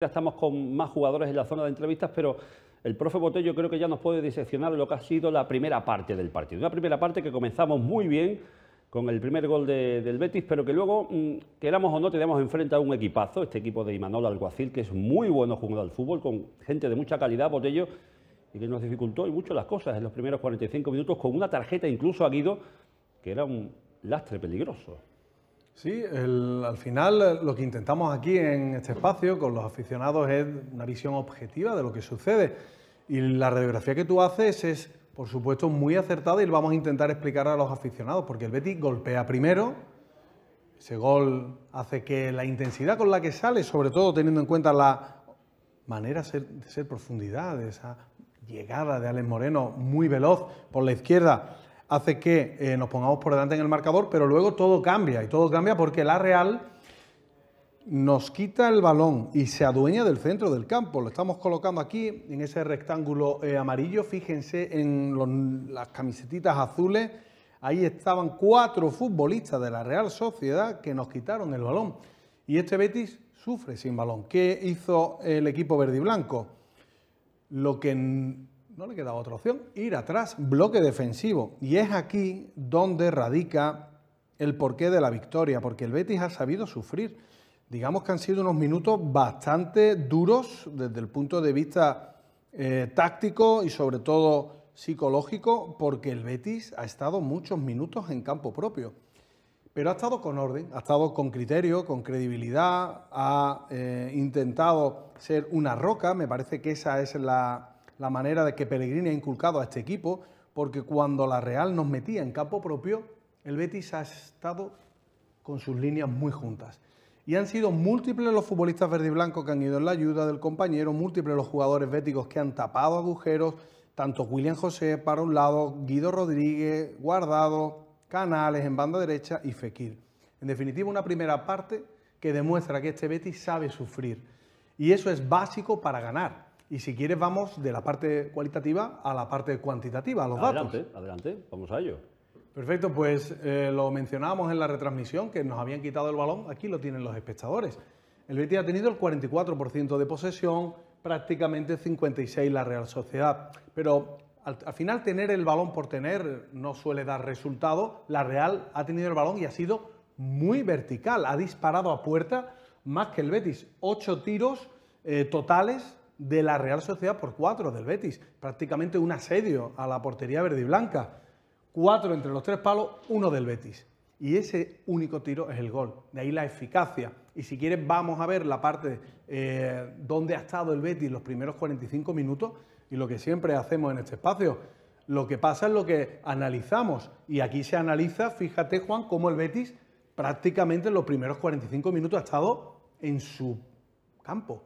Estamos con más jugadores en la zona de entrevistas, pero el profe Botello creo que ya nos puede diseccionar lo que ha sido la primera parte del partido. Una primera parte que comenzamos muy bien con el primer gol del Betis, pero que luego, mm, queramos o no, tenemos enfrente a un equipazo, este equipo de Imanol Alguacil, que es muy bueno jugando al fútbol, con gente de mucha calidad, Botello, y que nos dificultó y mucho las cosas en los primeros 45 minutos, con una tarjeta incluso a Guido, que era un lastre peligroso. Sí, al final eh, lo que intentamos aquí en este espacio con los aficionados es una visión objetiva de lo que sucede. Y la radiografía que tú haces es, por supuesto, muy acertada y lo vamos a intentar explicar a los aficionados, porque el Betis golpea primero, ese gol hace que la intensidad con la que sale, sobre todo teniendo en cuenta la manera de ser, profundidad, de esa llegada de Alex Moreno muy veloz por la izquierda, hace que eh, nos pongamos por delante en el marcador, pero luego todo cambia y todo cambia porque la Real nos quita el balón y se adueña del centro del campo. Lo estamos colocando aquí en ese rectángulo eh, amarillo. Fíjense en las camisetitas azules. Ahí estaban cuatro futbolistas de la Real Sociedad que nos quitaron el balón. Y este Betis sufre sin balón. ¿Qué hizo el equipo verde y blanco? Lo que no le queda otra opción, ir atrás, bloque defensivo. Y es aquí donde radica el porqué de la victoria, porque el Betis ha sabido sufrir. Digamos que han sido unos minutos bastante duros desde el punto de vista eh, táctico y sobre todo psicológico, porque el Betis ha estado muchos minutos en campo propio. Pero ha estado con orden, ha estado con criterio, con credibilidad, ha eh, intentado ser una roca, me parece que esa es la, la manera de que Pellegrini ha inculcado a este equipo, porque cuando la Real nos metía en campo propio, el Betis ha estado con sus líneas muy juntas. Y han sido múltiples los futbolistas verde y blanco que han ido en la ayuda del compañero, múltiples los jugadores béticos que han tapado agujeros, tanto William José para un lado, Guido Rodríguez, Guardado, Canales en banda derecha y Fekir. En definitiva, una primera parte que demuestra que este Betis sabe sufrir. Y eso es básico para ganar. Y si quieres, vamos de la parte cualitativa a la parte cuantitativa, a los datos. Adelante, vamos a ello. Perfecto, pues eh, lo mencionábamos en la retransmisión, que nos habían quitado el balón, aquí lo tienen los espectadores. El Betis ha tenido el 44% de posesión, prácticamente 56% la Real Sociedad. Pero al, final tener el balón por tener no suele dar resultado. La Real ha tenido el balón y ha sido muy vertical, ha disparado a puerta más que el Betis. Ocho tiros eh, totales de la Real Sociedad por cuatro del Betis. Prácticamente un asedio a la portería verde y blanca. Cuatro entre los tres palos, uno del Betis. Y ese único tiro es el gol. De ahí la eficacia. Y si quieres, vamos a ver la parte eh, donde ha estado el Betis los primeros 45 minutos y lo que siempre hacemos en este espacio. Lo que pasa es lo que analizamos. Y aquí se analiza, fíjate, Juan, cómo el Betis prácticamente en los primeros 45 minutos ha estado en su campo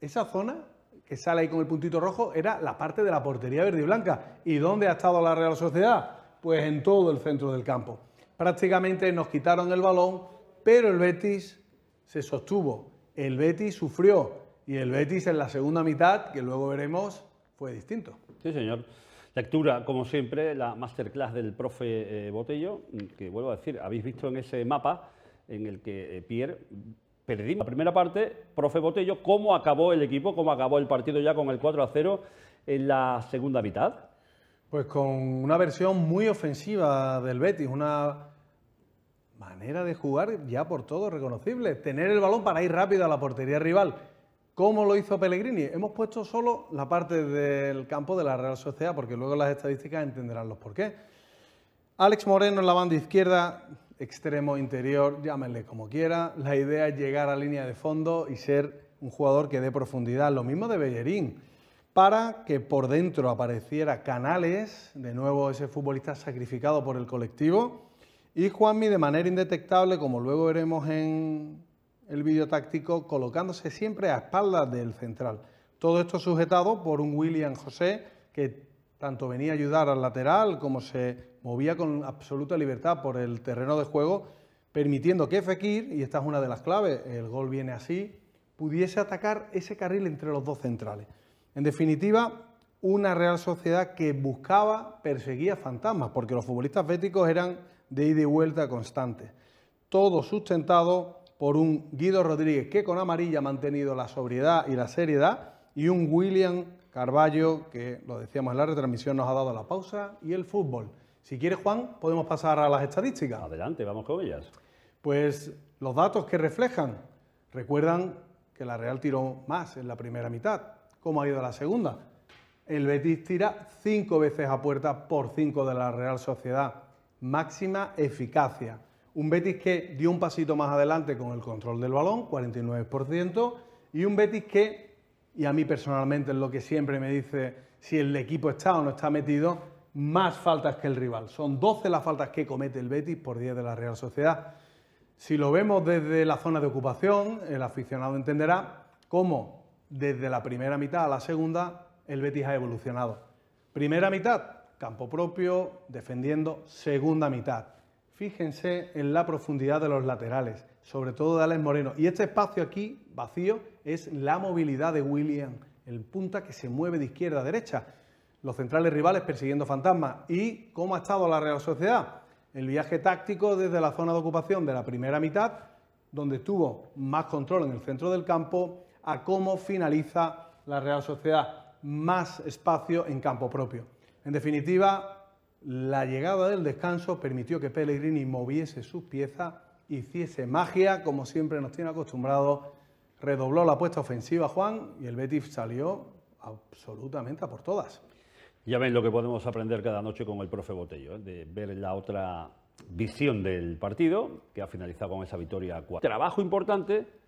esa zona que sale ahí con el puntito rojo era la parte de la portería verde y blanca. ¿Y dónde ha estado la Real Sociedad? Pues en todo el centro del campo. Prácticamente nos quitaron el balón, pero el Betis se sostuvo. El Betis sufrió y el Betis en la segunda mitad, que luego veremos, fue distinto. Sí, señor. Lectura, como siempre, la masterclass del profe eh, Botello, que vuelvo a decir, habéis visto en ese mapa en el que eh, Pierre perdimos la primera parte, profe Botello, ¿cómo acabó el equipo, cómo acabó el partido ya con el 4 a 0 en la segunda mitad? Pues con una versión muy ofensiva del Betis, una manera de jugar ya por todo reconocible, tener el balón para ir rápido a la portería rival. ¿Cómo lo hizo Pellegrini? Hemos puesto solo la parte del campo de la Real Sociedad, porque luego las estadísticas entenderán los por qué. Alex Moreno en la banda izquierda extremo interior, llámenle como quiera. La idea es llegar a línea de fondo y ser un jugador que dé profundidad. Lo mismo de Bellerín, para que por dentro apareciera Canales, de nuevo ese futbolista sacrificado por el colectivo, y Juanmi de manera indetectable, como luego veremos en el vídeo táctico, colocándose siempre a espaldas del central. Todo esto sujetado por un William José que tanto venía a ayudar al lateral como se movía con absoluta libertad por el terreno de juego, permitiendo que Fekir, y esta es una de las claves, el gol viene así, pudiese atacar ese carril entre los dos centrales. En definitiva, una Real Sociedad que buscaba, perseguía fantasmas, porque los futbolistas béticos eran de ida y vuelta constante. Todo sustentado por un Guido Rodríguez que con amarilla ha mantenido la sobriedad y la seriedad y un William Carballo, que lo decíamos en la retransmisión, nos ha dado la pausa, y el fútbol. Si quieres, Juan, podemos pasar a las estadísticas. Adelante, vamos con ellas. Pues los datos que reflejan, recuerdan que la Real tiró más en la primera mitad, ¿Cómo ha ido la segunda. El Betis tira cinco veces a puerta por cinco de la Real Sociedad. Máxima eficacia. Un Betis que dio un pasito más adelante con el control del balón, 49%, y un Betis que y a mí personalmente es lo que siempre me dice si el equipo está o no está metido, más faltas que el rival. Son 12 las faltas que comete el Betis por 10 de la Real Sociedad. Si lo vemos desde la zona de ocupación, el aficionado entenderá cómo desde la primera mitad a la segunda el Betis ha evolucionado. Primera mitad, campo propio, defendiendo. Segunda mitad, fíjense en la profundidad de los laterales sobre todo de Alex Moreno. Y este espacio aquí, vacío, es la movilidad de William, el punta que se mueve de izquierda a derecha. Los centrales rivales persiguiendo fantasmas. ¿Y cómo ha estado la Real Sociedad? El viaje táctico desde la zona de ocupación de la primera mitad, donde tuvo más control en el centro del campo, a cómo finaliza la Real Sociedad. Más espacio en campo propio. En definitiva, la llegada del descanso permitió que Pellegrini moviese sus piezas hiciese magia, como siempre nos tiene acostumbrado Redobló la apuesta ofensiva Juan y el Betis salió absolutamente a por todas. Ya ven lo que podemos aprender cada noche con el profe Botello, ¿eh? de ver la otra visión del partido, que ha finalizado con esa victoria cuatro Trabajo importante